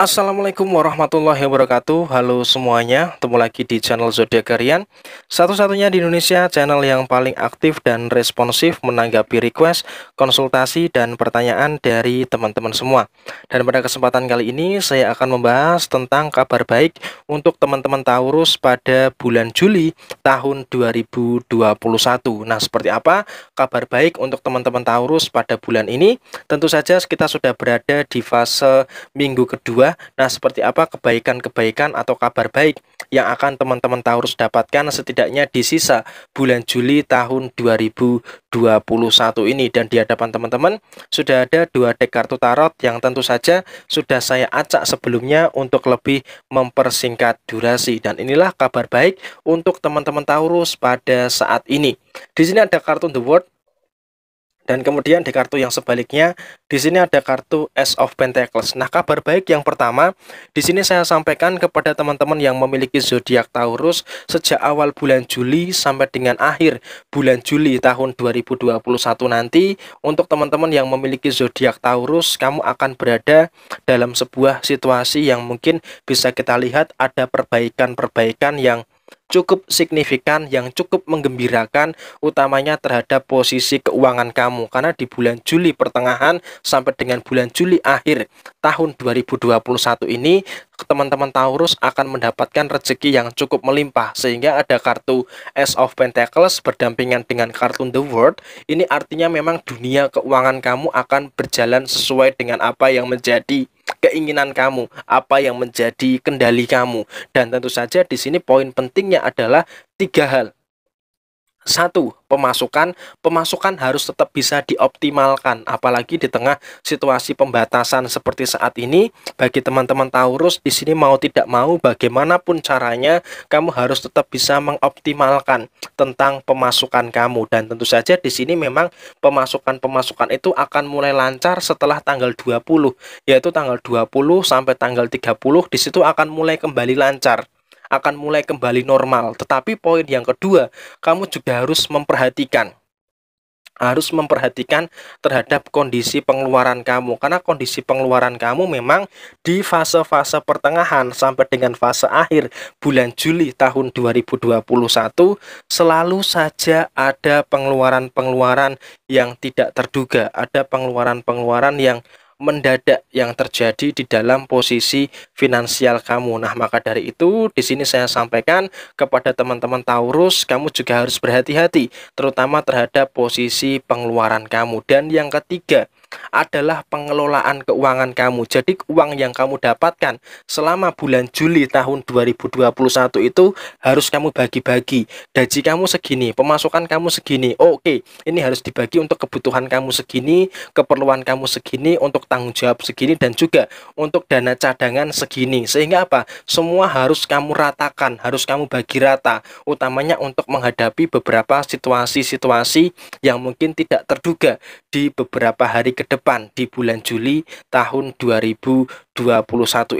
Assalamualaikum warahmatullahi wabarakatuh Halo semuanya, ketemu lagi di channel Zodiac Harian Satu-satunya di Indonesia channel yang paling aktif dan responsif menanggapi request, konsultasi, dan pertanyaan dari teman-teman semua Dan pada kesempatan kali ini saya akan membahas tentang kabar baik untuk teman-teman Taurus pada bulan Juli tahun 2021 Nah seperti apa kabar baik untuk teman-teman Taurus pada bulan ini? Tentu saja kita sudah berada di fase minggu kedua Nah, seperti apa kebaikan-kebaikan atau kabar baik yang akan teman-teman Taurus dapatkan setidaknya di sisa bulan Juli tahun 2021 ini dan di hadapan teman-teman sudah ada dua dek kartu tarot yang tentu saja sudah saya acak sebelumnya untuk lebih mempersingkat durasi dan inilah kabar baik untuk teman-teman Taurus pada saat ini. Di sini ada kartu The World dan kemudian di kartu yang sebaliknya, di sini ada kartu Ace of Pentacles. Nah, kabar baik yang pertama, di sini saya sampaikan kepada teman-teman yang memiliki zodiak Taurus sejak awal bulan Juli sampai dengan akhir bulan Juli tahun 2021 nanti, untuk teman-teman yang memiliki zodiak Taurus, kamu akan berada dalam sebuah situasi yang mungkin bisa kita lihat ada perbaikan-perbaikan yang cukup signifikan yang cukup menggembirakan utamanya terhadap posisi keuangan kamu karena di bulan Juli pertengahan sampai dengan bulan Juli akhir tahun 2021 ini teman-teman Taurus akan mendapatkan rezeki yang cukup melimpah sehingga ada kartu Ace of Pentacles berdampingan dengan kartu The World ini artinya memang dunia keuangan kamu akan berjalan sesuai dengan apa yang menjadi keinginan kamu, apa yang menjadi kendali kamu. Dan tentu saja di sini poin pentingnya adalah tiga hal satu pemasukan pemasukan harus tetap bisa dioptimalkan apalagi di tengah situasi pembatasan seperti saat ini bagi teman-teman Taurus di sini mau tidak mau bagaimanapun caranya kamu harus tetap bisa mengoptimalkan tentang pemasukan kamu dan tentu saja di sini memang pemasukan-pemasukan itu akan mulai lancar setelah tanggal 20 yaitu tanggal 20 sampai tanggal 30 di situ akan mulai kembali lancar akan mulai kembali normal. Tetapi poin yang kedua, kamu juga harus memperhatikan harus memperhatikan terhadap kondisi pengeluaran kamu karena kondisi pengeluaran kamu memang di fase-fase pertengahan sampai dengan fase akhir bulan Juli tahun 2021 selalu saja ada pengeluaran-pengeluaran yang tidak terduga, ada pengeluaran-pengeluaran yang mendadak yang terjadi di dalam posisi finansial kamu. Nah, maka dari itu di sini saya sampaikan kepada teman-teman Taurus, kamu juga harus berhati-hati terutama terhadap posisi pengeluaran kamu. Dan yang ketiga, adalah pengelolaan keuangan kamu. Jadi uang yang kamu dapatkan selama bulan Juli tahun 2021 itu harus kamu bagi-bagi. Gaji kamu segini, pemasukan kamu segini. Oke, ini harus dibagi untuk kebutuhan kamu segini, keperluan kamu segini, untuk tanggung jawab segini dan juga untuk dana cadangan segini. Sehingga apa? Semua harus kamu ratakan, harus kamu bagi rata, utamanya untuk menghadapi beberapa situasi-situasi yang mungkin tidak terduga di beberapa hari ke depan di bulan Juli tahun 2021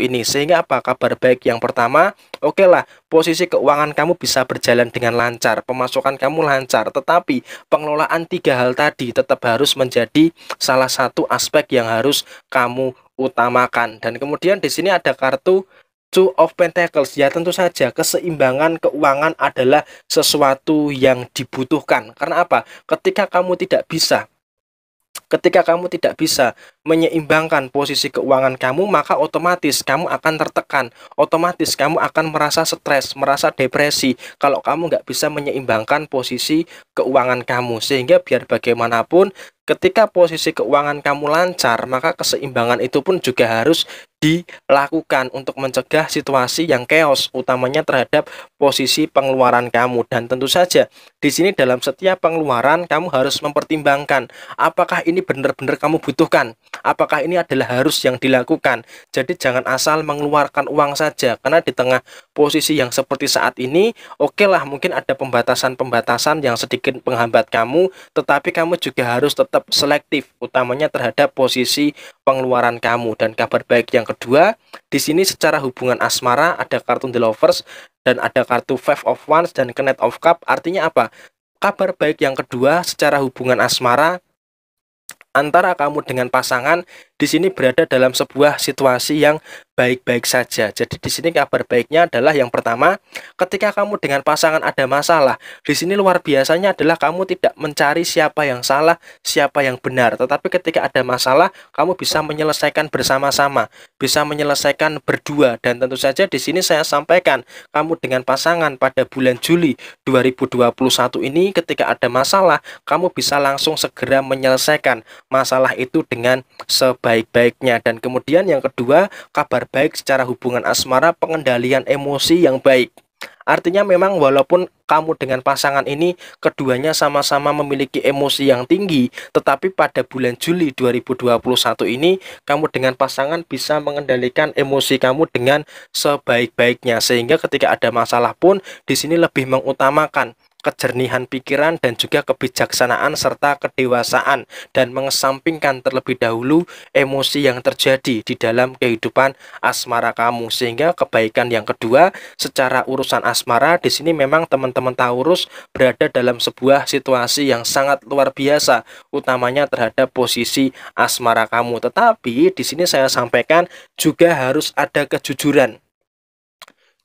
ini. Sehingga apa kabar baik yang pertama? Oke okay lah, posisi keuangan kamu bisa berjalan dengan lancar, pemasukan kamu lancar, tetapi pengelolaan tiga hal tadi tetap harus menjadi salah satu aspek yang harus kamu utamakan. Dan kemudian di sini ada kartu Two of Pentacles ya tentu saja keseimbangan keuangan adalah sesuatu yang dibutuhkan karena apa ketika kamu tidak bisa Ketika kamu tidak bisa menyeimbangkan posisi keuangan kamu, maka otomatis kamu akan tertekan. Otomatis kamu akan merasa stres, merasa depresi kalau kamu nggak bisa menyeimbangkan posisi keuangan kamu. Sehingga biar bagaimanapun Ketika posisi keuangan kamu lancar, maka keseimbangan itu pun juga harus dilakukan untuk mencegah situasi yang chaos, utamanya terhadap posisi pengeluaran kamu. Dan tentu saja, di sini dalam setiap pengeluaran, kamu harus mempertimbangkan apakah ini benar-benar kamu butuhkan, apakah ini adalah harus yang dilakukan. Jadi, jangan asal mengeluarkan uang saja, karena di tengah posisi yang seperti saat ini, oke okay lah, mungkin ada pembatasan-pembatasan yang sedikit penghambat kamu, tetapi kamu juga harus tetap tetap selektif, utamanya terhadap posisi pengeluaran kamu. Dan kabar baik yang kedua, di sini secara hubungan asmara ada kartu The Lovers dan ada kartu Five of Wands dan Knight of Cup. Artinya apa? Kabar baik yang kedua secara hubungan asmara antara kamu dengan pasangan di sini berada dalam sebuah situasi yang baik-baik saja. Jadi di sini kabar baiknya adalah yang pertama, ketika kamu dengan pasangan ada masalah, di sini luar biasanya adalah kamu tidak mencari siapa yang salah, siapa yang benar, tetapi ketika ada masalah, kamu bisa menyelesaikan bersama-sama, bisa menyelesaikan berdua dan tentu saja di sini saya sampaikan, kamu dengan pasangan pada bulan Juli 2021 ini ketika ada masalah, kamu bisa langsung segera menyelesaikan masalah itu dengan sebaik-baiknya dan kemudian yang kedua, kabar baik secara hubungan asmara, pengendalian emosi yang baik. Artinya memang walaupun kamu dengan pasangan ini keduanya sama-sama memiliki emosi yang tinggi, tetapi pada bulan Juli 2021 ini kamu dengan pasangan bisa mengendalikan emosi kamu dengan sebaik-baiknya sehingga ketika ada masalah pun di sini lebih mengutamakan kejernihan pikiran dan juga kebijaksanaan serta kedewasaan dan mengesampingkan terlebih dahulu emosi yang terjadi di dalam kehidupan asmara kamu sehingga kebaikan yang kedua secara urusan asmara di sini memang teman-teman Taurus berada dalam sebuah situasi yang sangat luar biasa utamanya terhadap posisi asmara kamu tetapi di sini saya sampaikan juga harus ada kejujuran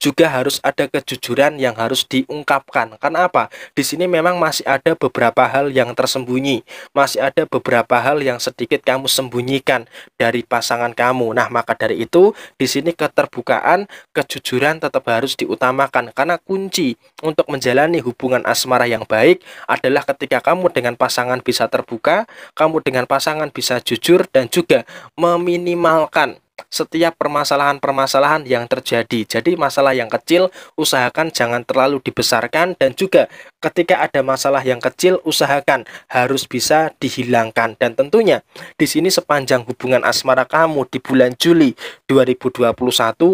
juga harus ada kejujuran yang harus diungkapkan. Karena apa? Di sini memang masih ada beberapa hal yang tersembunyi, masih ada beberapa hal yang sedikit kamu sembunyikan dari pasangan kamu. Nah, maka dari itu di sini keterbukaan, kejujuran tetap harus diutamakan karena kunci untuk menjalani hubungan asmara yang baik adalah ketika kamu dengan pasangan bisa terbuka, kamu dengan pasangan bisa jujur dan juga meminimalkan setiap permasalahan-permasalahan yang terjadi. Jadi masalah yang kecil usahakan jangan terlalu dibesarkan dan juga ketika ada masalah yang kecil usahakan harus bisa dihilangkan dan tentunya di sini sepanjang hubungan asmara kamu di bulan Juli 2021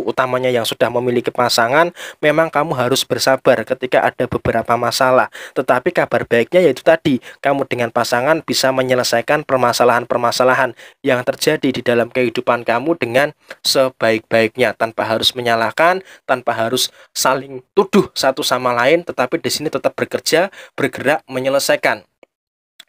utamanya yang sudah memiliki pasangan memang kamu harus bersabar ketika ada beberapa masalah. Tetapi kabar baiknya yaitu tadi kamu dengan pasangan bisa menyelesaikan permasalahan-permasalahan yang terjadi di dalam kehidupan kamu dengan dengan sebaik-baiknya tanpa harus menyalahkan, tanpa harus saling tuduh satu sama lain, tetapi di sini tetap bekerja, bergerak menyelesaikan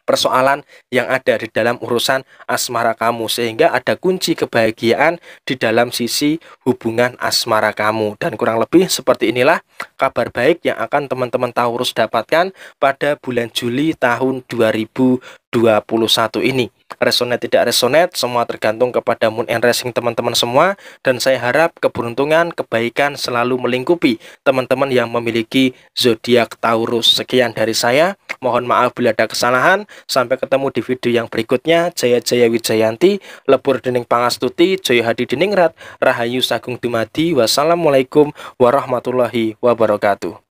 persoalan yang ada di dalam urusan asmara kamu sehingga ada kunci kebahagiaan di dalam sisi hubungan asmara kamu dan kurang lebih seperti inilah kabar baik yang akan teman-teman Taurus dapatkan pada bulan Juli tahun 2021 ini. Resonate tidak resonate, semua tergantung kepada moon and rising teman-teman semua dan saya harap keberuntungan, kebaikan selalu melingkupi teman-teman yang memiliki zodiak Taurus. Sekian dari saya. Mohon maaf bila ada kesalahan. Sampai ketemu di video yang berikutnya. Jaya Jaya Wijayanti, Lebur Dening Pangastuti, Jaya Hadi Deningrat, Rahayu Sagung Dumadi. Wassalamualaikum warahmatullahi wabarakatuh.